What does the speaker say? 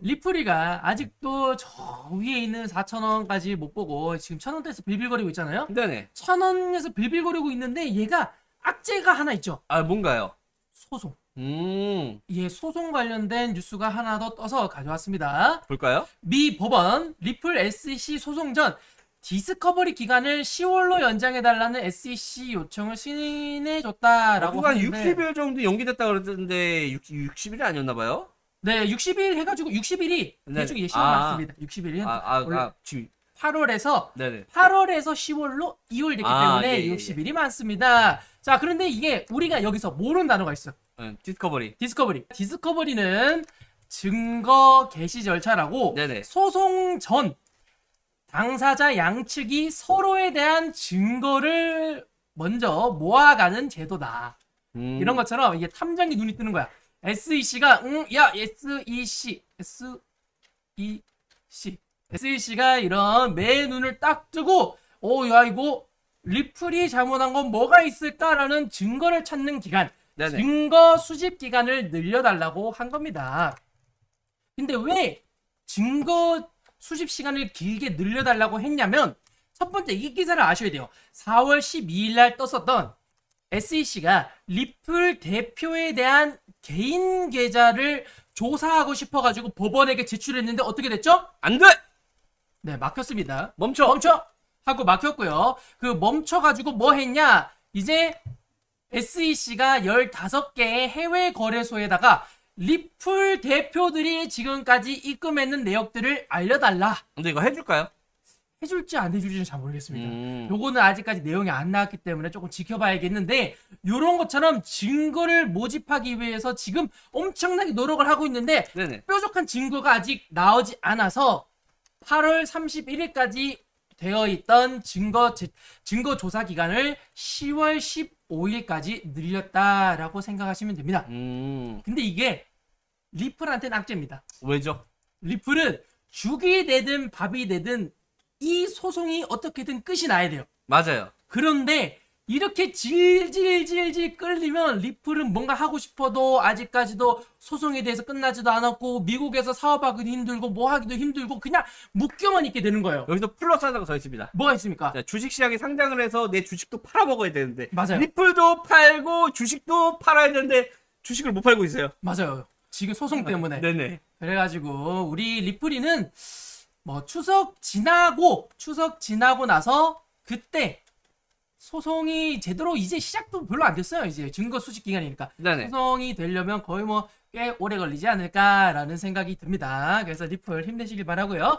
리플이가 아직도 저 위에 있는 4,000원까지 못 보고 지금 1,000원대에서 빌빌거리고 있잖아요. 네네. 1,000원에서 빌빌거리고 있는데 얘가 악재가 하나 있죠. 아 뭔가요? 소송. 음. 예, 소송 관련된 뉴스가 하나 더 떠서 가져왔습니다. 볼까요? 미 법원 리플 SEC 소송 전 디스커버리 기간을 10월로 연장해달라는 SEC 요청을 신인해줬다라고 하는데 60일 정도 연기됐다 고 그랬는데 60, 60일이 아니었나봐요? 네, 60일 해가지고 60일이 네. 대충 예시가 아, 맞습니다. 60일이 아, 아, 아, 8월에서 네네. 8월에서 10월로 2월 됐기 아, 때문에 예, 60일이 예. 예. 많습니다. 자, 그런데 이게 우리가 여기서 모르는 단어가 있어. 응, 네, 디스커버리. 디스커버리. 디스커버리는 증거 개시 절차라고 네네. 소송 전 당사자 양측이 서로에 대한 증거를 먼저 모아가는 제도다. 음. 이런 것처럼 이게 탐정이 눈이 뜨는 거야. SEC가 응 야 SEC SEC SEC가 이런 매의 눈을 딱 뜨고 오야 어, 이거 리플이 잘못한 건 뭐가 있을까라는 증거를 찾는 기간 네네. 증거 수집 기간을 늘려달라고 한 겁니다. 근데 왜 증거 수집 시간을 길게 늘려달라고 했냐면 첫 번째 이 기사를 아셔야 돼요. 4월 12일 날 떴었던 SEC가 리플 대표에 대한 개인 계좌를 조사하고 싶어가지고 법원에게 제출했는데 어떻게 됐죠? 안 돼! 네, 막혔습니다. 멈춰! 멈춰! 하고 막혔고요. 그 멈춰가지고 뭐 했냐? 이제 SEC가 15개의 해외 거래소에다가 리플 대표들이 지금까지 입금했는 내역들을 알려달라. 근데 이거 해줄까요? 해줄지 안 해줄지는 잘 모르겠습니다. 음. 요거는 아직까지 내용이 안 나왔기 때문에 조금 지켜봐야겠는데 요런 것처럼 증거를 모집하기 위해서 지금 엄청나게 노력을 하고 있는데 네네. 뾰족한 증거가 아직 나오지 않아서 8월 31일까지 되어 있던 증거 제, 증거 조사 기간을 10월 15일까지 늘렸다라고 생각하시면 됩니다. 음. 근데 이게 리플한테는 악재입니다. 왜죠? 리플은 죽이 되든 밥이 되든 이 소송이 어떻게든 끝이 나야 돼요. 맞아요. 그런데 이렇게 질질질질 끌리면 리플은 뭔가 하고 싶어도 아직까지도 소송에 대해서 끝나지도 않았고 미국에서 사업하기도 힘들고 뭐 하기도 힘들고 그냥 묶여만 있게 되는 거예요. 여기서 플러스 하나가 더 있습니다. 뭐가 있습니까? 주식시장에 상장을 해서 내 주식도 팔아먹어야 되는데 맞아요. 리플도 팔고 주식도 팔아야 되는데 주식을 못 팔고 있어요. 맞아요. 지금 소송 아, 때문에. 네네. 그래가지고 우리 리플이는 뭐 추석 지나고 추석 지나고 나서 그때 소송이 제대로 이제 시작도 별로 안 됐어요. 이제 증거 수집 기간이니까 네네. 네. 소송이 되려면 거의 뭐 꽤 오래 걸리지 않을까라는 생각이 듭니다. 그래서 리플 힘내시길 바라고요.